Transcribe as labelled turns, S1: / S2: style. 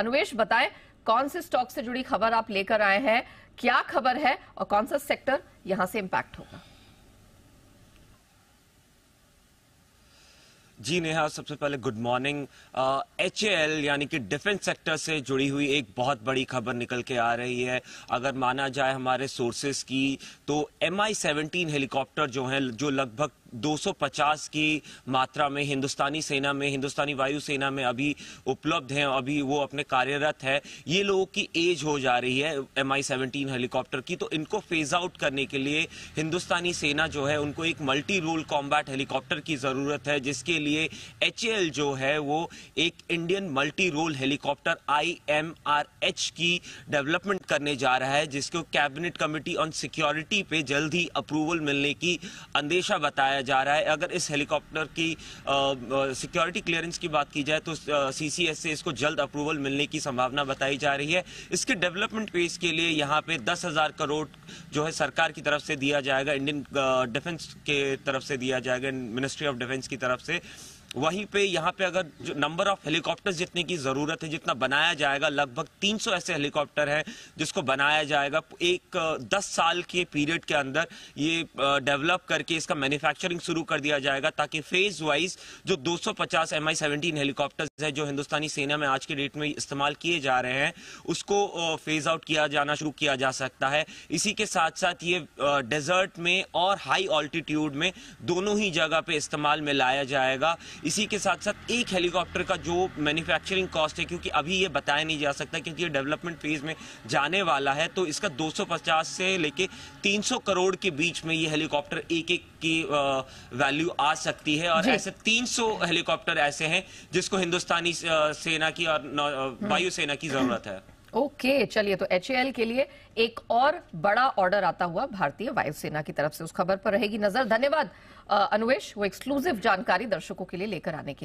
S1: अनुवेश बताएं कौन से स्टॉक से जुड़ी खबर आप लेकर आए हैं क्या खबर है और कौन सा सेक्टर यहां से इंपैक्ट होगा
S2: जी नेहा सबसे पहले गुड मॉर्निंग एच एल यानी कि डिफेंस सेक्टर से जुड़ी हुई एक बहुत बड़ी खबर निकल के आ रही है अगर माना जाए हमारे सोर्सेज की तो एम आई सेवनटीन हेलीकॉप्टर जो हैं जो लगभग 250 की मात्रा में हिंदुस्तानी सेना में हिंदुस्तानी वायुसेना में अभी उपलब्ध हैं अभी वो अपने कार्यरत है ये लोगों की एज हो जा रही है एम आई सेवनटीन हेलीकॉप्टर की तो इनको फेज आउट करने के लिए हिंदुस्तानी सेना जो है उनको एक मल्टी रोल कॉम्बैट हेलीकॉप्टर की ज़रूरत है जिसके लिए एच जो है वो एक इंडियन मल्टी रोल हेलीकॉप्टर आई की डेवलपमेंट करने जा रहा है जिसको कैबिनेट कमेटी ऑन सिक्योरिटी पे जल्द ही अप्रूवल मिलने की अंदेशा बताया जा रहा है अगर इस हेलीकॉप्टर की सिक्योरिटी क्लियरेंस की बात की जाए तो सीसीएस से इसको जल्द अप्रूवल मिलने की संभावना बताई जा रही है इसके डेवलपमेंट पेज के लिए यहाँ पे दस हजार करोड़ जो है सरकार की तरफ से दिया जाएगा इंडियन डिफेंस के तरफ से दिया जाएगा मिनिस्ट्री ऑफ डिफेंस की तरफ से वहीं पे यहाँ पे अगर जो नंबर ऑफ हेलीकॉप्टर्स जितने की ज़रूरत है जितना बनाया जाएगा लगभग 300 ऐसे हेलीकॉप्टर हैं जिसको बनाया जाएगा एक 10 साल के पीरियड के अंदर ये डेवलप करके इसका मैन्युफैक्चरिंग शुरू कर दिया जाएगा ताकि फेज वाइज जो 250 एम आई सेवनटीन हेलीकॉप्टर्स है जो हिंदुस्तानी सेना में आज के डेट में इस्तेमाल किए जा रहे हैं उसको फेज आउट किया जाना शुरू किया जा सकता है इसी के साथ साथ ये डेजर्ट में और हाई ऑल्टीट्यूड में दोनों ही जगह पे इस्तेमाल में लाया जाएगा इसी के साथ साथ एक हेलीकॉप्टर का जो मैन्युफैक्चरिंग कॉस्ट है क्योंकि अभी ये बताया नहीं जा सकता क्योंकि ये डेवलपमेंट फेज में जाने वाला है तो इसका 250 से लेके 300 करोड़ के बीच में ये हेलीकॉप्टर एक एक की वैल्यू आ सकती है और ऐसे 300 हेलीकॉप्टर ऐसे हैं जिसको हिंदुस्तानी सेना की और वायुसेना की जरूरत है
S1: ओके okay, चलिए तो एच के लिए एक और बड़ा ऑर्डर आता हुआ भारतीय वायुसेना की तरफ से उस खबर पर रहेगी नजर धन्यवाद अनुवेश वो एक्सक्लूसिव जानकारी दर्शकों के लिए लेकर आने के लिए